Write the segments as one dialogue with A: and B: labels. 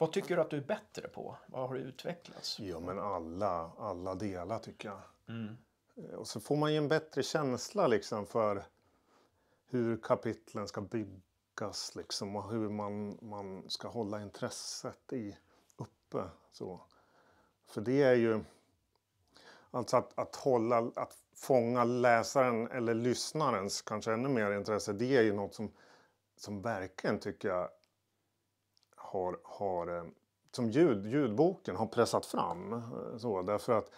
A: Vad tycker du att du är bättre på? Vad har du utvecklats? Ja, men alla, alla delar tycker jag. Mm. Eh, och så får man ju en bättre känsla liksom för hur kapitlen ska byggas liksom och hur man, man ska hålla intresset i, uppe. Så. För det är ju... Alltså att, att, hålla, att fånga läsaren eller lyssnarens kanske ännu mer intresse. Det är ju något som, som verkligen tycker jag har, har eh, som ljud, ljudboken har pressat fram. Eh, så, därför att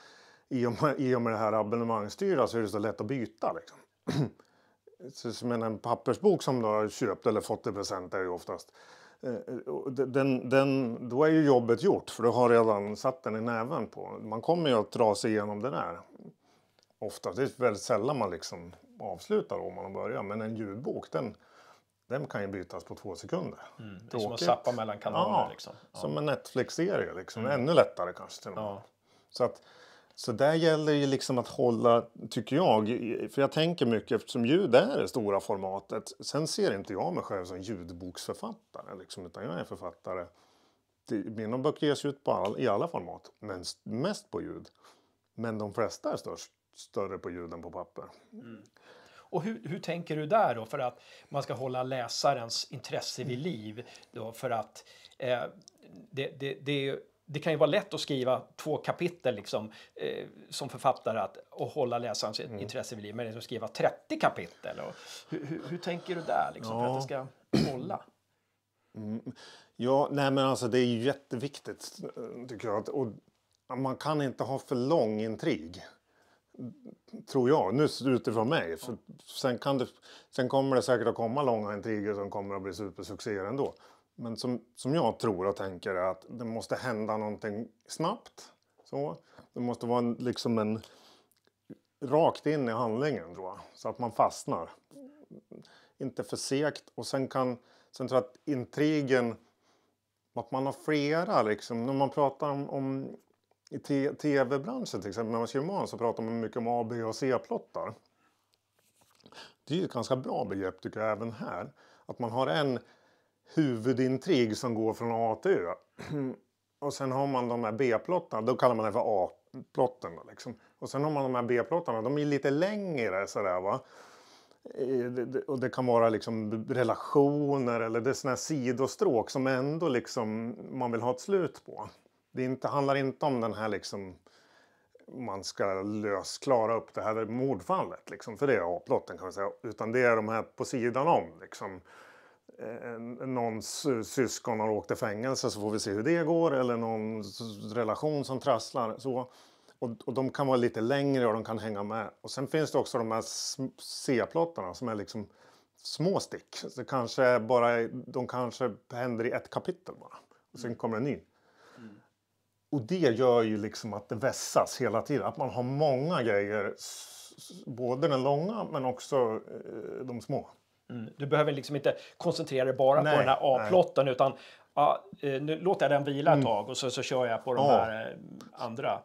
A: i och, med, i och med det här abonnemangsstyra så är det så lätt att byta. Liksom. så, men en pappersbok som du har köpt eller fått i present är ju oftast eh, den, den, då är ju jobbet gjort för du har redan satt den i näven på. Man kommer ju att dra sig igenom det där. Ofta, det är väldigt sällan man liksom avslutar om man börjar. Men en ljudbok den, den kan ju bytas på två sekunder.
B: Mm. Det är som att zappa mellan kanaler. Ja, liksom.
A: ja. Som en Netflix-serie, liksom. Mm. ännu lättare kanske till och med. Ja. Så, att, så där gäller ju liksom att hålla, tycker jag, för jag tänker mycket eftersom ljud är det stora formatet. Sen ser inte jag mig själv som ljudboksförfattare, liksom, utan jag är författare. Mina böcker ges ut på all, i alla format, men mest på ljud. Men de flesta är störst, större på ljud än på papper.
B: Mm. Och hur, hur tänker du där då för att man ska hålla läsarens intresse vid mm. liv? Då för att eh, det, det, det, det, kan ju vara lätt att skriva två kapitel liksom, eh, som författare att, och hålla läsarens mm. intresse vid liv, men att skriva 30 kapitel. Och, hur, hur, hur tänker du där liksom, ja. för att det ska hålla?
A: Mm. Ja, nej men alltså det är jätteviktigt eh, tycker jag. Och man kan inte ha för lång intrig. Tror jag, nu utifrån mig. För sen, kan det, sen kommer det säkert att komma långa intriger som kommer att bli supersuccéer ändå. Men som, som jag tror och tänker är att det måste hända någonting snabbt. Så. Det måste vara en, liksom en rakt in i handlingen tror jag. Så att man fastnar. Inte för segt och sen kan, sen tror jag att intrigen att man har flera liksom. När man pratar om, om i tv-branschen till exempel, när man skriver manus så pratar man mycket om A, B och C-plottar. Det är ett ganska bra begrepp tycker jag även här. Att man har en huvudintrig som går från A till Ö. Och sen har man de här B-plottarna, då kallar man det för A-plotten. Liksom. Och sen har man de här B-plottarna, de är lite längre sådär va. Eh, och det kan vara liksom relationer eller det är sådana här sidostråk som ändå liksom man vill ha ett slut på. Det inte, handlar inte om den här liksom man ska lös klara upp det här mordfallet, liksom, för det är A-plotten kan man säga. Utan det är de här på sidan om. Liksom. Eh, någons syskon har åkt i fängelse så får vi se hur det går eller någon relation som trasslar. Så. Och, och de kan vara lite längre och de kan hänga med. Och sen finns det också de här C-plottarna som är liksom små stick. Så kanske bara, de kanske händer i ett kapitel bara. Och sen kommer en ny och det gör ju liksom att det vässas hela tiden. Att man har
B: många grejer, både den långa men också eh, de små. Mm. Du behöver liksom inte koncentrera dig bara nej, på den här A-plotten utan ja, eh, nu låter jag den vila ett mm. tag och så, så kör jag på de ja. här eh, andra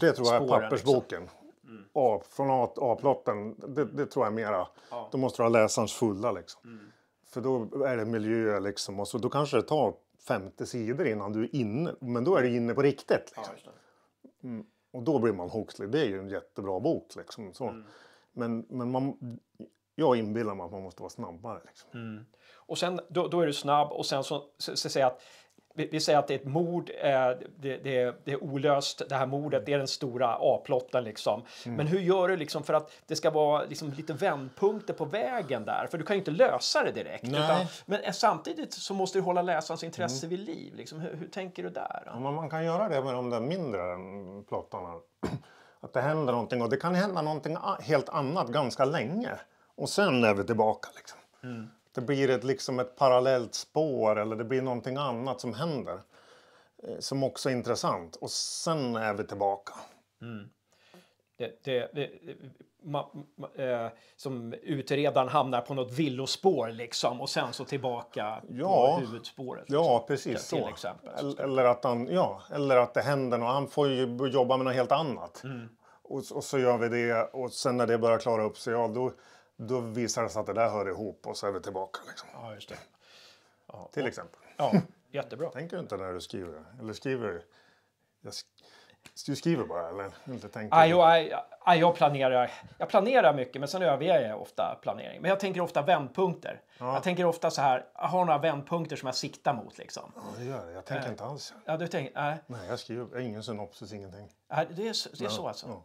A: Det tror jag är liksom. pappersboken. Liksom. Mm. A, från A-plotten, det, mm. det, tror jag är mera. Ja. Då måste du ha läsarens fulla liksom. Mm. För då är det miljö liksom och så, då kanske det tar 50 sidor innan du är inne. Men då är du inne på riktigt. Liksom. Ja, mm. Och då blir man Huxley. Det är ju en jättebra bok. Liksom, så. Mm. Men, men man, jag inbillar mig att man måste vara
B: snabbare. Liksom. Mm. Och sen, då, då, är du snabb och sen så, så, så säger jag att vi, vi, säger att det är ett mord, eh, det, det, det, är olöst det här mordet, mm. det är den stora A-plotten liksom. Mm. Men hur gör du liksom för att det ska vara liksom lite vändpunkter på vägen där? För du kan ju inte lösa det direkt. Utan, men eh, samtidigt så måste du hålla läsarens intresse mm. vid liv. Liksom. Hur, hur, tänker du där?
A: Ja, man kan göra det med de där mindre mm, plottarna. Att det händer någonting och det kan hända någonting helt annat ganska länge. Och sen är vi tillbaka liksom. Mm det blir ett, liksom ett parallellt spår eller det blir någonting annat som händer. Eh, som också är intressant. Och sen är vi tillbaka. Mm.
B: Det, det, det, ma, ma, eh, som utredaren hamnar på något villospår liksom och sen så tillbaka ja, på huvudspåret. Liksom, ja, precis till, till så. Exempel.
A: Eller, att han, ja, eller att det händer och han får jobba med något helt annat. Mm. Och, och, så gör vi det och sen när det börjar klara upp sig, ja då då visar det sig att det där hör ihop och så är vi tillbaka. Liksom. Ja, just det. Ja, Till exempel. Ja, jättebra. tänker du inte när du skriver? Eller skriver jag sk du skriver bara eller inte tänker? Ah, jo,
B: ah, jag, planerar, jag planerar mycket men sen överger jag ofta planering. Men jag tänker ofta vändpunkter. Ja. Jag tänker ofta så här, jag har några vändpunkter som jag siktar mot liksom. Ja, det gör det. Jag tänker eh. inte alls. Ja, du tänker, nej. nej, jag skriver ingen synopsis, ingenting. Ah, det är, det är ja. så alltså. Ja.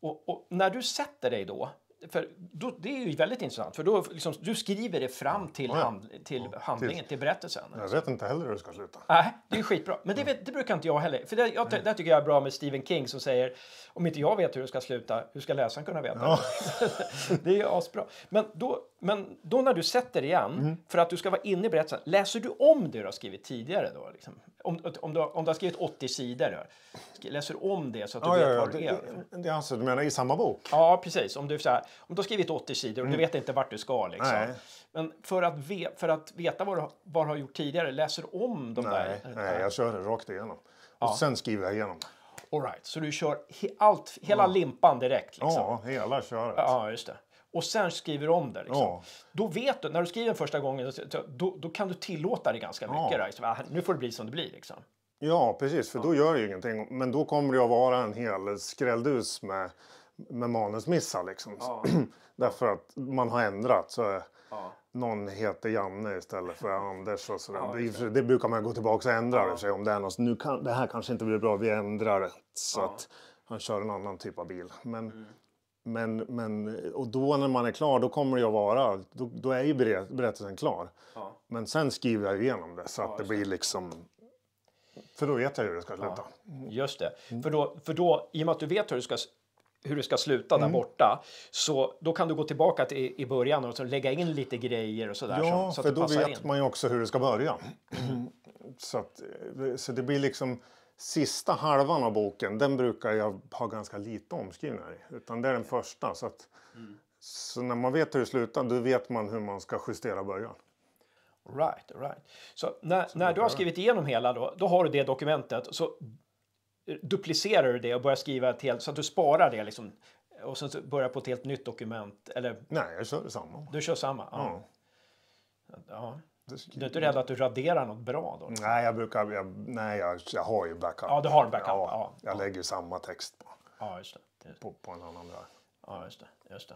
B: Och, och, när du sätter dig då, för då, det är ju väldigt intressant, för då liksom, du skriver det fram till, Hand, till handlingen, till berättelsen. Jag
A: vet inte heller hur det ska sluta.
B: Nej, det är skitbra. Men det, vet, det brukar inte jag heller. För det, jag, det, tycker jag är bra med Stephen King som säger om inte jag vet hur det ska sluta, hur ska läsaren kunna veta? det är ju asbra. Men då, men då när du sätter igen, mm. för att du ska vara inne i berättelsen, läser du om det du har skrivit tidigare då? Liksom? om, om, du, om du har skrivit 80 sidor, läser du om det så att du ja, vet ja, vad ja, det, det är? Det anser du menar i samma bok? Ja, precis. Om du, så här, om du har skrivit 80 sidor och mm. du vet inte vart du ska. Liksom. Nej. Men för att, ve, för att veta vad du, vad du har gjort tidigare, läser du om de nej, där? Nej, jag
A: kör det rakt igenom. Och sen skriver jag igenom.
B: All right. Så du kör he, allt, hela ja. limpan direkt? Liksom. Ja, hela köret. Ja, just det och sen skriver du om det. Liksom. Ja. Då vet du, när du skriver den första gången, då, då kan du tillåta det ganska ja. mycket. Liksom. Äh, nu får det bli som det blir. Liksom.
A: Ja, precis, för ja. då gör det ju ingenting. Men då kommer det att vara en hel skrälldus med, med manusmissar. Liksom. Därför att man har ändrat. Så någon heter Janne istället för Anders. Och sådär. Ja, det. det brukar man gå tillbaka och ändra ja. sig om det är något. Nu kan, det här kanske inte blir bra, vi ändrar det. Så ja. att han kör en annan typ av bil. Men mm. Men, men, och då när man är klar, då kommer det att vara, då, då är ju berättelsen klar. Ja. Men sen skriver jag igenom det så att det blir liksom...
B: För då vet jag hur det ska sluta. Ja, just det. Mm. För, då, för då, i och med att du vet hur du ska hur det ska sluta där mm. borta. Så då kan du gå tillbaka till i början och så lägga in lite grejer och sådär. Ja, så, så för då vet in.
A: man ju också hur det ska börja. Mm. Så, att, så det blir liksom sista halvan av boken, den brukar jag ha ganska lite omskrivningar i. Utan det är den första. Så, att, mm. så när man vet hur det slutar, då vet man hur man ska justera början.
B: Right, right. Så när, så när du har skrivit igenom hela då, då har du det dokumentet. Så eh, duplicerar du det och börjar skriva ett helt, så att du sparar det liksom. Och sen börjar på ett helt nytt dokument, eller? Nej, jag kör samma. Du kör samma? Ja. ja. ja. Du är inte rädd att du raderar något bra då? Liksom?
A: Nej, jag brukar... Jag, nej, jag, jag har ju backup. Ja, du har backup. Ja, ja. jag lägger samma text på, ja, just det.
B: På, på, en annan där. Ja, just det. Just det.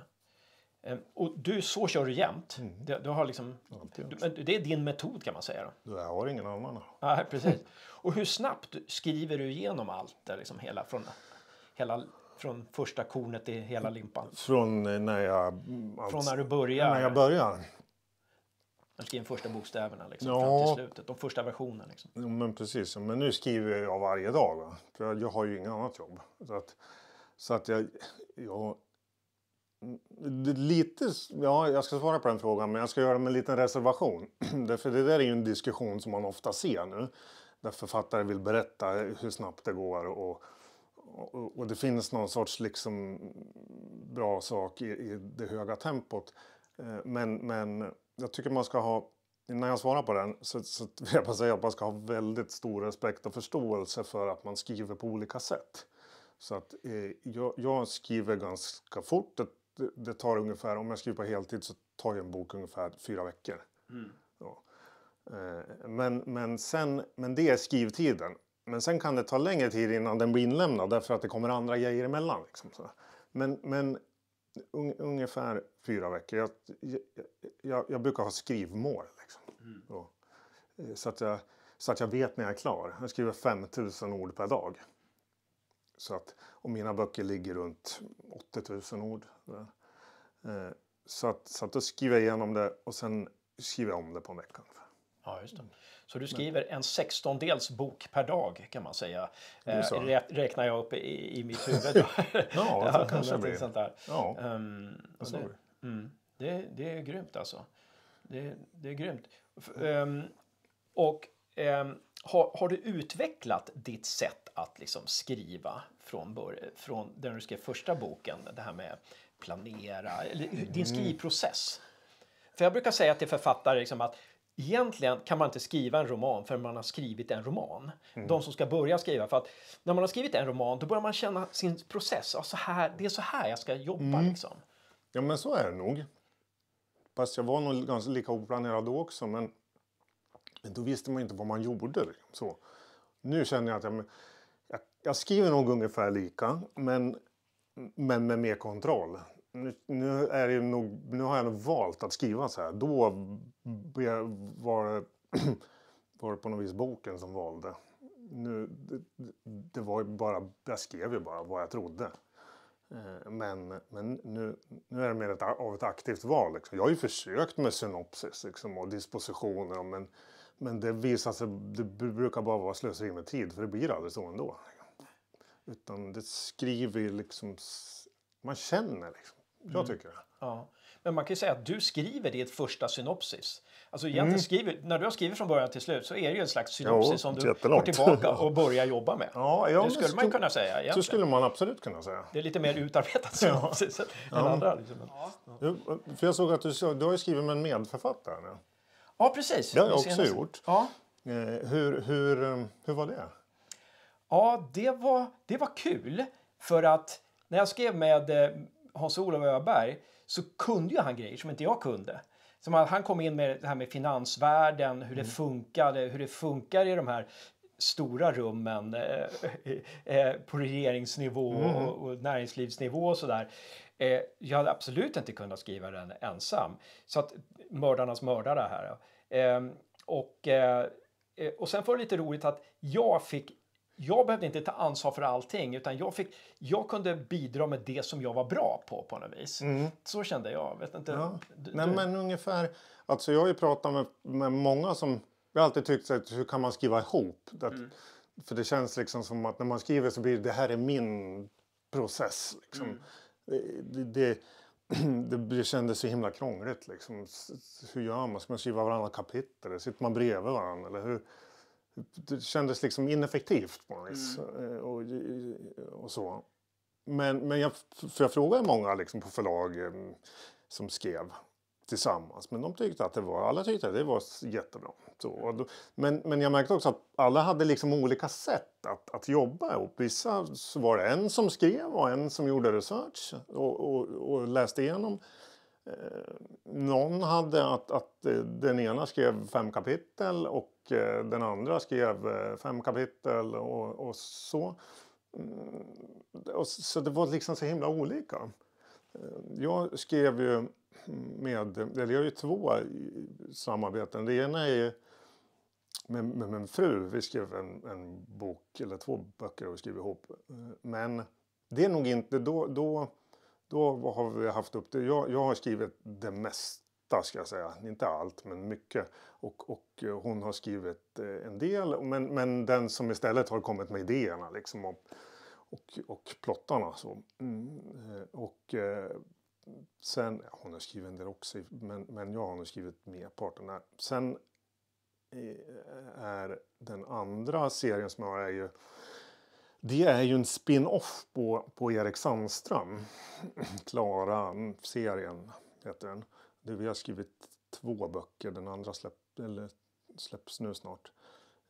B: Ehm, och du, så kör du jämt. Mm. Du, du, har liksom, du, det är din metod kan man säga. Då. Jag har ingen annan. Nej, precis. Och hur snabbt skriver du igenom allt? Där, liksom, hela, från, hela från första kornet i hela limpan?
A: Från när jag...
B: Allt, från när du börjar? När jag börjar. Han alltså, skriver första bokstäverna liksom, ja. fram till slutet, de första versionerna. Liksom.
A: Ja, men precis, men nu skriver jag varje dag. Va? För jag, har ju inget annat jobb. Så att, så att jag, jag... Lite, ja, jag ska svara på den frågan men jag ska göra med en liten reservation. Därför det där är ju en diskussion som man ofta ser nu. Där författare vill berätta hur snabbt det går och, och, och det finns någon sorts liksom bra sak i, i det höga tempot. Eh, men, men jag tycker man ska ha, innan jag svarar på den, så, så vill jag bara säga att man ska ha väldigt stor respekt och förståelse för att man skriver på olika sätt. Så att eh, jag, jag, skriver ganska fort. Det, det, tar ungefär, om jag skriver på heltid så tar jag en bok ungefär fyra veckor. Mm. Ja. Eh, men, men, sen, men det är skrivtiden. Men sen kan det ta längre tid innan den blir inlämnad därför att det kommer andra grejer emellan. Liksom, så. Men, men un, ungefär fyra veckor. Jag, jag, jag brukar ha skrivmål. Liksom. Mm. Eh, så, att jag, så att jag vet när jag är klar. Jag skriver 5000 ord per dag. Så att, och mina böcker ligger runt 80 000 ord. Eh, så att, så att då skriver jag igenom det och sen skriver jag om det på en vecka. Ungefär.
B: Ja, just det. Så du skriver en sextondels bok per dag kan man säga. Eh, rä räknar jag upp i, i mitt huvud. ja, det kanske det blir. Sånt där. Ja, um, det, mm, det, det är grymt alltså. Det, det är grymt. Um, och um, har, har, du utvecklat ditt sätt att liksom skriva från, bör, från när du skrev första boken, det här med planera, eller din mm. skrivprocess? För jag brukar säga till författare liksom att Egentligen kan man inte skriva en roman förrän man har skrivit en roman. Mm. De som ska börja skriva. För att när man har skrivit en roman då börjar man känna sin process. så här, det är så här jag ska jobba mm. liksom. Ja men så
A: är det nog. Fast jag var nog ganska lika oplanerad då också. Men då visste man inte vad man gjorde. Liksom, så. Nu känner jag att jag, jag, jag skriver nog ungefär lika. Men, men med mer kontroll nu, nu, är det nog, nu har jag nog valt att skriva så här. Då var det, var det på något vis boken som valde. Nu, det, det var bara, jag skrev ju bara vad jag trodde. Eh, men, men nu, nu är det mer ett, av ett aktivt val. Liksom. Jag har ju försökt med synopsis liksom, och dispositioner men, men det visar sig, det brukar bara vara slöseri med tid för det blir aldrig så ändå. Utan det skriver ju liksom, man känner liksom. Jag mm. tycker det.
B: Ja. Men man kan ju säga att du skriver ditt första synopsis. Alltså mm. egentligen mm. skriver, när du har skrivit från början till slut så är det ju en slags synopsis jo, som du går tillbaka och börjar jobba med. Ja, ja, det skulle man kunna säga. Egentligen. Så skulle man absolut kunna säga. Det är lite mer utarbetat synopsis ja. än andra. Liksom.
A: Du, för jag såg att du, du har skrivit med en
B: medförfattare. Ja, precis. Det har jag också senaste. gjort. Ja. Eh, hur, hur, eh, hur var det? Ja, det var, det var kul. För att när jag skrev med eh, Hans-Olof Öberg så kunde ju han grejer som inte jag kunde. Som han kom in med det här med finansvärlden, hur det mm. funkade, hur det funkar i de här stora rummen eh, eh, eh, på regeringsnivå mm. och, och, näringslivsnivå och sådär. Eh, jag hade absolut inte kunnat skriva den ensam. Så att mördarnas mördare här. Ehm, och, eh, eh, och sen var det lite roligt att jag fick jag behövde inte ta ansvar för allting utan jag, fick, jag kunde bidra med det som jag var bra på på något vis. Mm. Så kände jag. Vet inte, ja. du, Nej, du... men
A: ungefär. Alltså jag har ju pratat med, med många som jag har alltid tyckt att hur kan man skriva ihop? Att, mm. För det känns liksom som att när man skriver så blir det, det här är min process. Liksom. Mm. Det, det, det, det kändes så himla krångligt. Liksom. Hur gör man? Ska man skriva varandra kapitel? Sitter man bredvid varandra? Eller hur? det kändes liksom ineffektivt på något vis. Mm. Eh, och, eh, eh, och, så. Men, men jag, för jag frågade många liksom på förlag som skrev tillsammans. Men de tyckte att det var, alla tyckte att det var jättebra. Så, men, men jag märkte också att alla hade liksom olika sätt att, att jobba ihop. Vissa så var det en som skrev och en som gjorde research och, och, och läste igenom någon hade att, att den ena skrev fem kapitel och eh, den andra skrev eh, fem kapitel och, och så. Mm, så det var liksom så himla olika. Eh, jag skrev ju med, eller jag har ju två samarbeten. Det ena är med, med min fru. Vi skrev en, en bok, eller två böcker har vi skrev ihop. Men det är nog inte, då, då då har vi haft upp det. Jag, jag har skrivit det mesta ska jag säga. Inte allt men mycket. Och, och eh, hon har skrivit eh, en del. Men, men den som istället har kommit med idéerna liksom. Och, och, och plottarna. Så. Mm. Eh, och eh, sen, ja, hon har skrivit en del också, men, men jag har nog skrivit merparten här. Sen är den andra serien som jag har är ju det är ju en spin-off på, på Erik Sandström. Klara-serien heter den. Det, vi har skrivit två böcker, den andra släpp, släpps nu snart.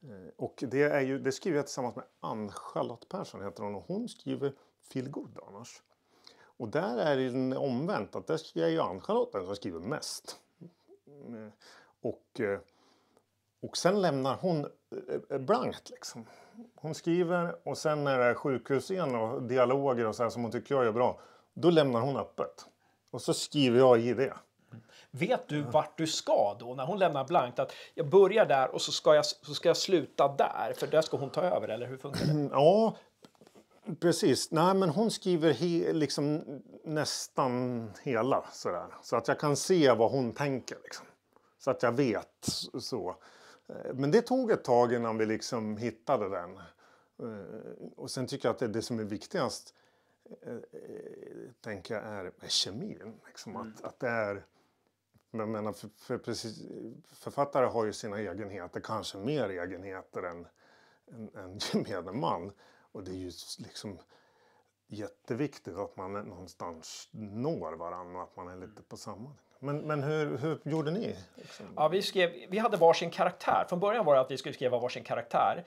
A: Eh, och det, är ju, det skriver jag tillsammans med Ann-Charlotte Persson heter hon och hon skriver feelgood annars. Och där är det omvänt att där är ju Ann-Charlotte den som skriver mest. Mm. Och eh, och sen lämnar hon eh, eh, blankt liksom. Hon skriver och sen när det är sjukhus igen och dialoger och så här som hon tycker jag gör bra.
B: Då lämnar hon öppet. Och så skriver jag i det. Vet du vart du ska då? När hon lämnar blankt att jag börjar där och så ska jag, så ska jag sluta där för där ska hon ta över eller hur funkar
A: det? Mm, ja, precis. Nej men hon skriver he, liksom nästan hela sådär. Så att jag kan se vad hon tänker liksom. Så att jag vet så. Men det tog ett tag innan vi liksom hittade den. Eh, och sen tycker jag att det, det som är viktigast eh, tänker jag är, kemin. Liksom, mm. att, det är... Men menar, för, för precis, författare har ju sina egenheter, kanske mer egenheter än, än, än gemene man. Och det är ju liksom jätteviktigt att man
B: någonstans når varandra och att man är lite mm. på samma.
A: Men, men hur, hur gjorde ni?
B: Liksom? Ja, vi, skrev, vi hade varsin karaktär. Från början var det att vi skulle skriva varsin karaktär.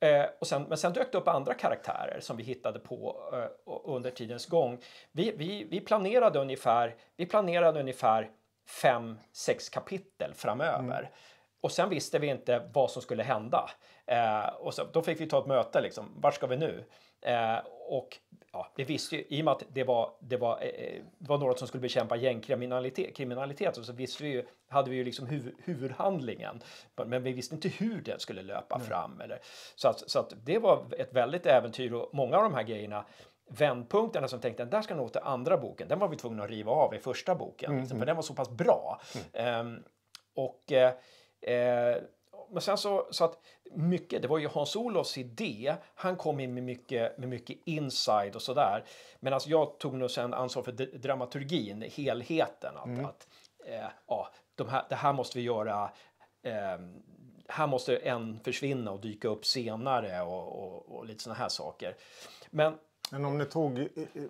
B: Eh, och sen, men sen dök det upp andra karaktärer som vi hittade på eh, under tidens gång. Vi, vi, vi, planerade ungefär, vi planerade ungefär fem, sex kapitel framöver. Mm. Och sen visste vi inte vad som skulle hända. Eh, och så, då fick vi ta ett möte, liksom. vart ska vi nu? Eh, och ja, vi visste ju, i och med att det var, det var, eh, var något som skulle bekämpa gängkriminalitet, kriminalitet, så visste vi ju, hade vi ju liksom huv, huvudhandlingen. Men vi visste inte hur den skulle löpa mm. fram. Eller, så att, så att det var ett väldigt äventyr och många av de här grejerna vändpunkterna som tänkte att där ska nog till andra boken, den var vi tvungna att riva av i första boken, mm. liksom, mm. för den var så pass bra. Mm. Ehm, och eh, Eh, men sen så, så att mycket, det var ju Hans Olofs idé. Han kom in med mycket, med mycket inside och sådär. Medan alltså jag tog nog sen ansvar för dramaturgin, helheten. Att, mm. att eh, ja, de här, det här måste vi göra. Eh, här måste en försvinna och dyka upp senare och, och, och lite sådana här saker. Men men om ni tog, eh, eh,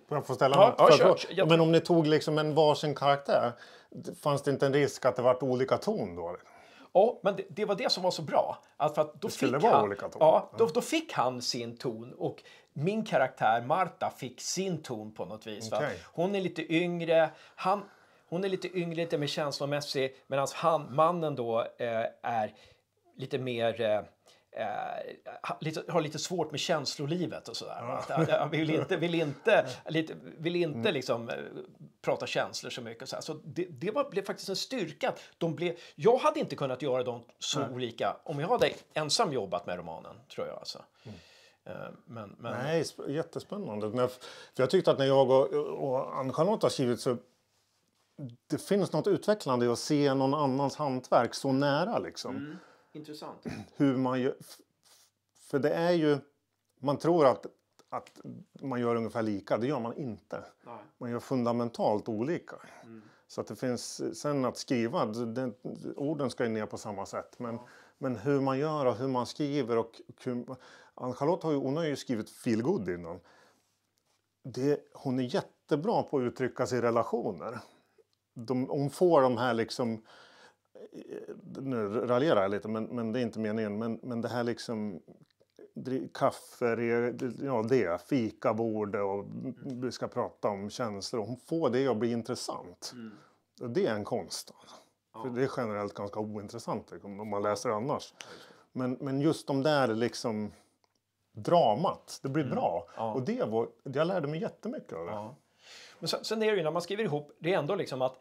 B: Får jag får ställa ja, ja, kör, Men
A: om ni tog liksom en varsin karaktär, fanns det inte en risk att det vart
B: olika ton då? Liksom? Ja, men det, det, var det som var så bra. Att för att då det skulle fick vara han, olika ton. Ja, då, då, fick han sin ton och min karaktär Marta fick sin ton på något vis. Okay. Hon är lite yngre, han, hon är lite yngre, lite mer känslomässig medan han, mannen då eh, är lite mer eh, eh, lite, har lite svårt med känslolivet och sådär. Ja. Att, eh, vill inte, vill inte, lite, vill inte mm. liksom, eh, prata känslor så mycket. Så, här. så det, det var, blev faktiskt en styrka. De blev, jag hade inte kunnat göra dem så Nej. olika om jag hade ensam jobbat med romanen, tror jag. Alltså. Mm. Eh, men, men...
A: Nej, jättespännande. Men, för jag tyckte att när jag och, och Ann-Charlotte har skrivit så det finns något utvecklande i att se någon annans hantverk så nära. Liksom. Mm. Intressant. Hur man gör, för det är ju... Man tror att att man gör ungefär lika, det gör man inte. Nej. Man gör fundamentalt olika. Mm. Så att det finns, sen att skriva, det, orden ska ju ner på samma sätt. Men, ja. men hur man gör och hur man skriver och, och Ann-Charlotte har ju, har ju skrivit feelgood innan. Det, hon är jättebra på att uttrycka sig i relationer. De, hon får de här liksom eh, nu raljerar jag lite men, men det är inte meningen. Men, men det här liksom kaffe, ja, det, fikabord och mm. vi ska prata om känslor. Hon får det att bli intressant. Mm. Det är en konst. Alltså. Ja. För det är generellt ganska ointressant liksom, om man läser annars. Men, men just de där liksom
B: dramat, det blir mm. bra. Ja. Och det var, jag lärde mig jättemycket av det. Ja. Men sen, sen är det ju när man skriver ihop, det är ändå liksom att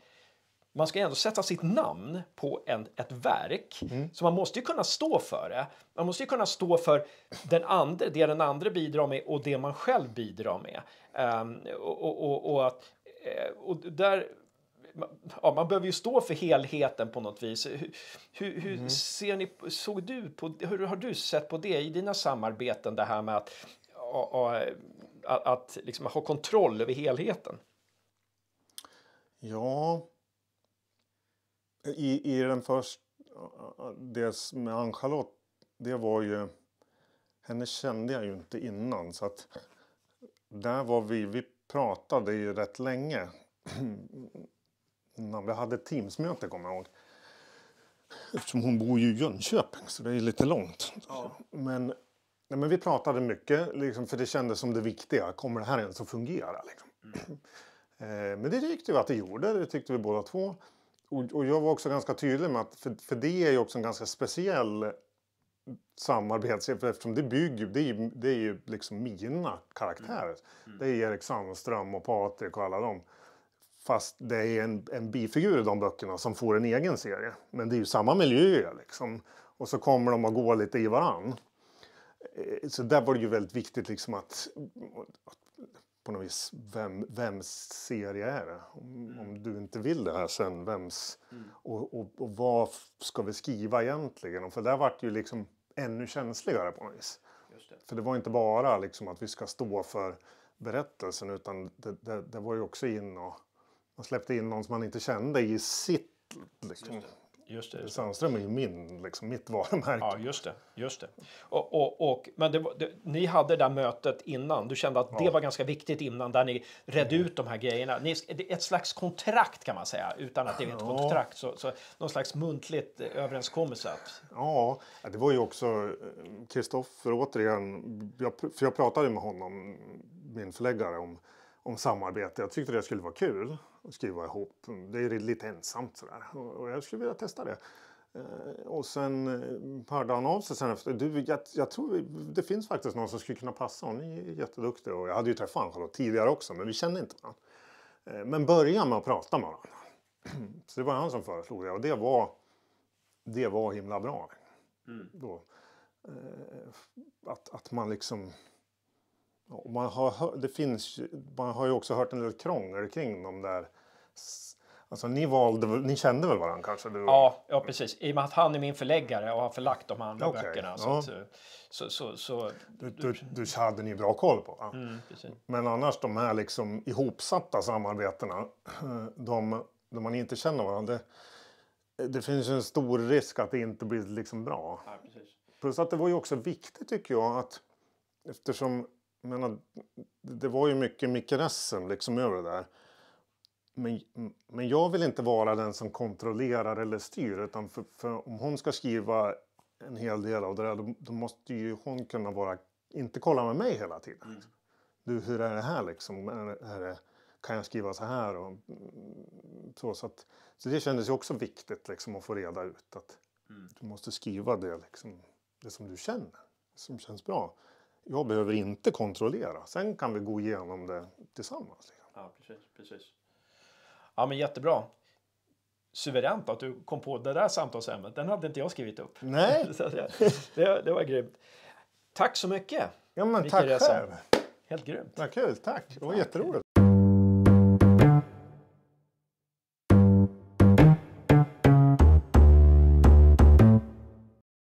B: man ska ändå sätta sitt namn på en, ett verk. Mm. Så man måste ju kunna stå för det. Man måste ju kunna stå för den andre, det den andra bidrar med och det man själv bidrar med. Um, och, och, och, och, att, eh, och där Ja, man behöver ju stå för helheten på något vis. Hur, hur, mm. ser ni, såg du på, hur har du sett på det i dina samarbeten, det här med att, att, att liksom ha kontroll över helheten?
A: Ja, i, i den första, det med Ann-Charlotte, det var ju, henne kände jag ju inte innan så att där var vi, vi pratade ju rätt länge. Innan vi hade Teamsmöte kommer jag ihåg. Eftersom hon bor ju i Jönköping så det är lite långt. Ja. Men, nej, men vi pratade mycket liksom, för det kändes som det viktiga. Kommer det här ens att fungera? Liksom? Mm. Eh, men det tyckte vi att det gjorde, det tyckte vi båda två och, jag var också ganska tydlig med att för, för det är ju också en ganska speciell samarbets... Eftersom det bygger det är, det är ju liksom mina karaktärer. Mm. Mm. Det är Erik Sandström och Patrik och alla dem. Fast det är en, en bifigur i de böckerna som får en egen serie. Men det är ju samma miljö liksom. Och så kommer de att gå lite i varann. Eh, så där var det ju väldigt viktigt liksom att, att på något vis, vem, vems serie är det? Om, om mm. du inte vill det här sen, vems? Mm. Och, och, och, vad ska vi skriva egentligen? för där vart ju liksom ännu känsligare på något vis. Det. För det var inte bara liksom att vi ska stå för berättelsen utan det, det, det var ju också in och man släppte in någon som man inte kände i sitt. Liksom.
B: Just det. Sandström är ju min, liksom, mitt varumärke. Ja, just det. Just det. Och, och, och men det det, ni hade det där mötet innan. Du kände att ja. var ganska viktigt innan, där ni redde mm. ut de här grejerna. Ni, ett slags kontrakt kan man säga, utan att det är ett ja. kontrakt. Så, så, någon slags muntligt överenskommelse.
A: Ja, det var ju också eh, Kristoffer återigen. Jag, för jag pratade med honom, min förläggare, om, om samarbete. Jag tyckte det skulle vara kul och skruva ihop. Det är lite ensamt sådär. Och jag skulle vilja testa det. Eh, och sen eh, hörde han av sig sen efter. Du, jag, jag tror det finns faktiskt någon som skulle kunna passa. Hon är jätteduktig. Och jag hade ju träffat Ann-Charlotte tidigare också men vi kände inte varandra. Eh, men börja med att prata med varandra. Så det var han som föreslog det och det var, det var himla bra. Mm. Då, att, att man liksom och man, har, det finns, man har ju också hört en del krångel kring de där Alltså, ni, valde, ni kände väl varandra kanske? Du? Ja,
B: ja, precis. I och med att han är min förläggare och har förlagt de andra okay. böckerna. Så, ja. Eh, så, så,
A: så du, du, du, hade ni bra koll på. Ja. Mm, Men annars de här liksom ihopsatta samarbetena, de, de man inte känner varandra, det, eh, det finns en stor risk att det inte blir liksom bra. Ja, Plus att det var ju också viktigt tycker jag att eftersom menar, det var ju mycket Micke Nessen liksom över det där. Men, men jag vill inte vara den som kontrollerar eller styr. Utan för, för om hon ska skriva en hel del av det där då, då, måste ju hon kunna vara, inte kolla med mig hela tiden. Mm. Du, hur är det här liksom? Är, är det, kan jag skriva så här? Och, mm, så, så, att, så det kändes ju också viktigt liksom, att få reda ut att mm. du måste skriva det, liksom, det som du känner, som känns bra. Jag behöver inte kontrollera. Sen kan vi gå igenom det tillsammans. Liksom.
B: Ja, precis, precis. Ja, men jättebra. Suveränt att du kom på det där samtalsämnet. Den hade inte jag skrivit upp. Nej. det, det var grymt. Tack så mycket. Ja, men tack resa. själv. Helt grymt. Vad kul. Tack. Det var jätteroligt.